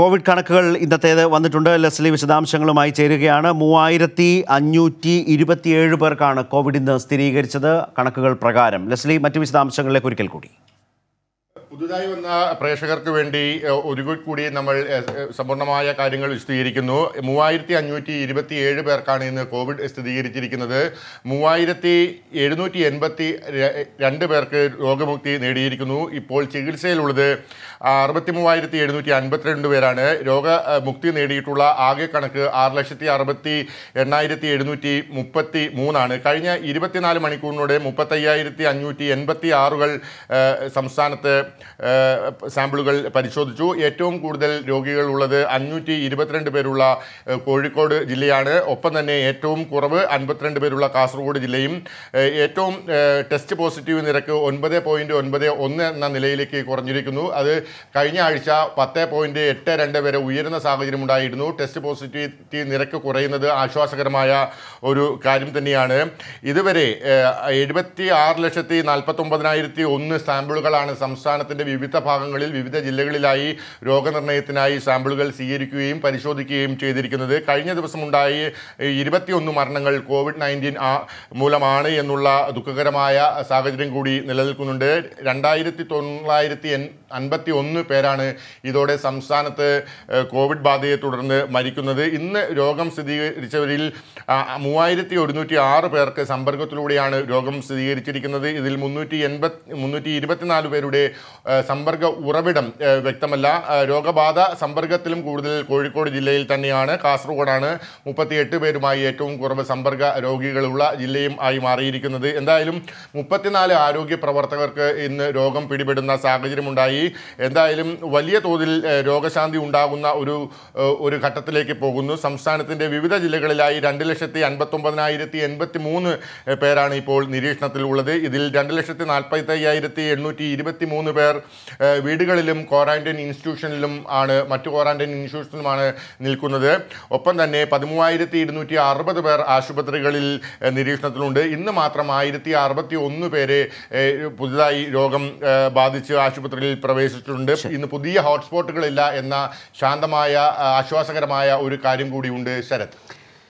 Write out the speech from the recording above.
Covid കണക്കുകൾ ഇന്നത്തേത് വന്നിട്ടുണ്ട് Leslie വിശദാംശങ്ങളുമായി ചേരുകയാണ് മൂവായിരത്തി അഞ്ഞൂറ്റി ഇരുപത്തിയേഴ് പേർക്കാണ് കോവിഡ് ഇന്ന് സ്ഥിരീകരിച്ചത് കണക്കുകൾ പ്രകാരം ലെസ്ലി മറ്റ് വിശദാംശങ്ങളിലേക്ക് ഒരിക്കൽ കൂടി പുതുതായി വന്ന പ്രേക്ഷകർക്ക് വേണ്ടി ഒരു കൂടി നമ്മൾ സമ്പൂർണ്ണമായ കാര്യങ്ങൾ വിശദീകരിക്കുന്നു മൂവായിരത്തി അഞ്ഞൂറ്റി ഇരുപത്തി ഏഴ് പേർക്കാണ് ഇന്ന് കോവിഡ് സ്ഥിരീകരിച്ചിരിക്കുന്നത് മൂവായിരത്തി എഴുന്നൂറ്റി എൺപത്തി രണ്ട് പേർക്ക് രോഗമുക്തി നേടിയിരിക്കുന്നു ഇപ്പോൾ ചികിത്സയിലുള്ളത് അറുപത്തി മൂവായിരത്തി എഴുന്നൂറ്റി അൻപത്തിരണ്ട് പേരാണ് രോഗമുക്തി നേടിയിട്ടുള്ള ആകെ കണക്ക് ആറ് ലക്ഷത്തി അറുപത്തി എണ്ണായിരത്തി എഴുന്നൂറ്റി മുപ്പത്തി മൂന്നാണ് കഴിഞ്ഞ ഇരുപത്തിനാല് മണിക്കൂറിനോടെ മുപ്പത്തയ്യായിരത്തി അഞ്ഞൂറ്റി എൺപത്തി ആറുകൾ സംസ്ഥാനത്ത് സാമ്പിളുകൾ പരിശോധിച്ചു ഏറ്റവും കൂടുതൽ രോഗികൾ ഉള്ളത് അഞ്ഞൂറ്റി ഇരുപത്തിരണ്ട് പേരുള്ള കോഴിക്കോട് ജില്ലയാണ് ഒപ്പം തന്നെ ഏറ്റവും കുറവ് അൻപത്തിരണ്ട് പേരുള്ള കാസർഗോഡ് ജില്ലയും ഏറ്റവും ടെസ്റ്റ് പോസിറ്റീവ് നിരക്ക് ഒൻപത് പോയിൻറ്റ് ഒൻപത് ഒന്ന് എന്ന നിലയിലേക്ക് കുറഞ്ഞിരിക്കുന്നു അത് കഴിഞ്ഞ ആഴ്ച പത്ത് പോയിൻറ്റ് എട്ട് രണ്ട് വരെ ഉയരുന്ന ഉണ്ടായിരുന്നു ടെസ്റ്റ് പോസിറ്റിവിറ്റി നിരക്ക് കുറയുന്നത് ആശ്വാസകരമായ ഒരു കാര്യം തന്നെയാണ് ഇതുവരെ എഴുപത്തി ആറ് ലക്ഷത്തി നാൽപ്പത്തൊമ്പതിനായിരത്തി ഒന്ന് സാമ്പിളുകളാണ് സംസ്ഥാനത്ത് സംസ്ഥാനത്തിൻ്റെ വിവിധ ഭാഗങ്ങളിൽ വിവിധ ജില്ലകളിലായി രോഗനിർണയത്തിനായി സാമ്പിളുകൾ സ്വീകരിക്കുകയും പരിശോധിക്കുകയും ചെയ്തിരിക്കുന്നത് കഴിഞ്ഞ ദിവസമുണ്ടായി ഇരുപത്തിയൊന്ന് മരണങ്ങൾ കോവിഡ് നയൻറ്റീൻ മൂലമാണ് എന്നുള്ള ദുഃഖകരമായ സാഹചര്യം കൂടി നിലനിൽക്കുന്നുണ്ട് രണ്ടായിരത്തി തൊള്ളായിരത്തി അൻപത്തി ഒന്ന് പേരാണ് ഇതോടെ സംസ്ഥാനത്ത് കോവിഡ് ബാധയെ തുടർന്ന് മരിക്കുന്നത് ഇന്ന് രോഗം സ്ഥിരീകരിച്ചവരിൽ മൂവായിരത്തി ഒരുന്നൂറ്റി ആറ് പേർക്ക് സമ്പർക്കത്തിലൂടെയാണ് രോഗം സ്ഥിരീകരിച്ചിരിക്കുന്നത് ഇതിൽ മുന്നൂറ്റി എൺപത് മുന്നൂറ്റി ഇരുപത്തിനാല് പേരുടെ സമ്പർക്ക ഉറവിടം വ്യക്തമല്ല രോഗബാധ സമ്പർക്കത്തിലും കൂടുതൽ കോഴിക്കോട് ജില്ലയിൽ തന്നെയാണ് കാസർഗോഡാണ് മുപ്പത്തിയെട്ട് പേരുമായി ഏറ്റവും കുറവ് സമ്പർക്ക രോഗികളുള്ള ജില്ലയും ആയി മാറിയിരിക്കുന്നത് എന്തായാലും മുപ്പത്തിനാല് ആരോഗ്യ പ്രവർത്തകർക്ക് ഇന്ന് രോഗം പിടിപെടുന്ന സാഹചര്യമുണ്ടായി എന്തായാലും വലിയ തോതിൽ രോഗശാന്തി ഉണ്ടാകുന്ന ഒരു ഒരു ഘട്ടത്തിലേക്ക് പോകുന്നു സംസ്ഥാനത്തിൻ്റെ വിവിധ ജില്ലകളിലായി രണ്ട് ലക്ഷത്തി അൻപത്തൊമ്പതിനായിരത്തി എൺപത്തി മൂന്ന് പേരാണ് ഇപ്പോൾ നിരീക്ഷണത്തിലുള്ളത് ഇതിൽ രണ്ട് ലക്ഷത്തി നാൽപ്പത്തി അയ്യായിരത്തി എണ്ണൂറ്റി ഇരുപത്തി മൂന്ന് പേർ പേർ വീടുകളിലും ക്വാറന്റൈൻ ഇൻസ്റ്റിറ്റ്യൂഷനിലും ആണ് മറ്റു ക്വാറന്റൈൻ ഇൻസ്റ്റിറ്റ്യൂഷനിലുമാണ് നിൽക്കുന്നത് ഒപ്പം തന്നെ പതിമൂവായിരത്തി ഇരുന്നൂറ്റി അറുപത് പേർ ആശുപത്രികളിൽ നിരീക്ഷണത്തിലുണ്ട് ഇന്ന് മാത്രം ആയിരത്തി അറുപത്തി ഒന്ന് പേരെ പുതുതായി രോഗം ബാധിച്ച് ആശുപത്രിയിൽ പ്രവേശിച്ചിട്ടുണ്ട് ഇന്ന് പുതിയ ഹോട്ട്സ്പോട്ടുകളില്ല എന്ന ശാന്തമായ ആശ്വാസകരമായ ഒരു കാര്യം കൂടിയുണ്ട് ശരത്